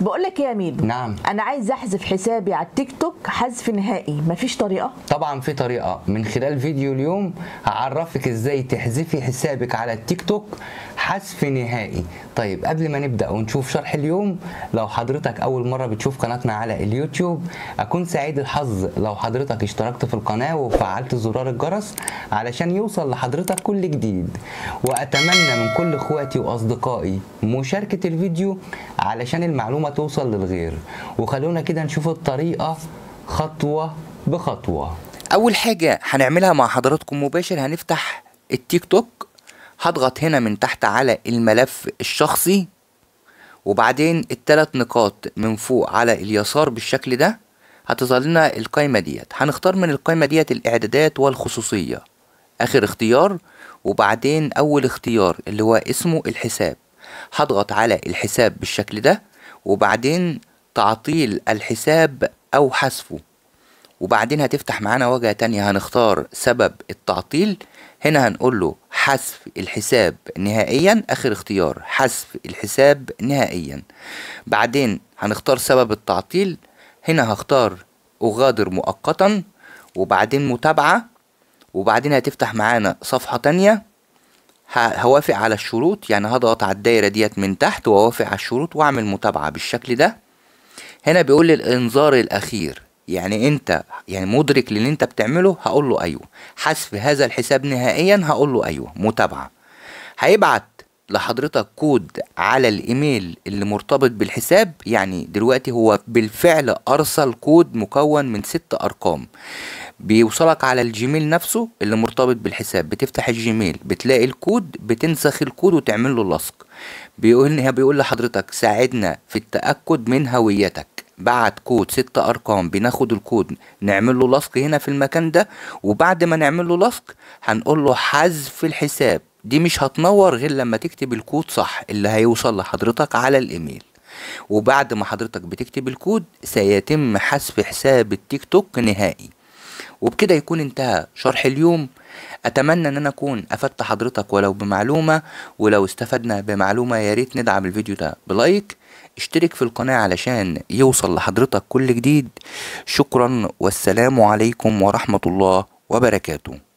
بقول لك إيه يا ميدو نعم انا عايز احذف حسابي على التيك توك حذف نهائي مفيش طريقه طبعا في طريقه من خلال فيديو اليوم هعرفك ازاي تحذفي حسابك على التيك توك حذف نهائي طيب قبل ما نبدا ونشوف شرح اليوم لو حضرتك اول مره بتشوف قناتنا على اليوتيوب اكون سعيد الحظ لو حضرتك اشتركت في القناه وفعلت زرار الجرس علشان يوصل لحضرتك كل جديد واتمنى من كل اخواتي واصدقائي مشاركه الفيديو علشان المعلومه توصل للغير وخلونا كده نشوف الطريقه خطوه بخطوه اول حاجه هنعملها مع حضراتكم مباشر هنفتح التيك توك هضغط هنا من تحت على الملف الشخصي وبعدين التلات نقاط من فوق على اليسار بالشكل ده هتظهر لنا القايمة ديت هنختار من القايمة ديت الإعدادات والخصوصية آخر اختيار وبعدين أول اختيار اللي هو اسمه الحساب هضغط على الحساب بالشكل ده وبعدين تعطيل الحساب أو حذفه وبعدين هتفتح معانا واجهة تانية هنختار سبب التعطيل هنا هنقول له حذف الحساب نهائيا آخر اختيار حذف الحساب نهائيا بعدين هنختار سبب التعطيل هنا هختار أغادر مؤقتا وبعدين متابعة وبعدين هتفتح معانا صفحة تانية هوافق على الشروط يعني هضغط على الدايرة ديت من تحت واوافق على الشروط واعمل متابعة بالشكل ده هنا بيقول لي الانذار الاخير يعني انت يعني مدرك للي انت بتعمله هقول له ايوه حذف هذا الحساب نهائيا هقول له ايوه متابعة هيبعت لحضرتك كود على الايميل اللي مرتبط بالحساب يعني دلوقتي هو بالفعل ارسل كود مكون من ست ارقام بيوصلك على الجيميل نفسه اللي مرتبط بالحساب بتفتح الجيميل بتلاقي الكود بتنسخ الكود وتعمل له لصق بيقول بيقول لحضرتك ساعدنا في التاكد من هويتك بعت كود ست ارقام بناخد الكود نعمل له لصق هنا في المكان ده وبعد ما نعمل له لصق هنقول له حذف الحساب دي مش هتنور غير لما تكتب الكود صح اللي هيوصل لحضرتك على الايميل وبعد ما حضرتك بتكتب الكود سيتم حذف حساب التيك توك نهائي وبكده يكون انتهى شرح اليوم اتمنى ان انا اكون افدت حضرتك ولو بمعلومه ولو استفدنا بمعلومه يا ريت ندعم الفيديو ده بلايك اشترك في القناه علشان يوصل لحضرتك كل جديد شكرا والسلام عليكم ورحمه الله وبركاته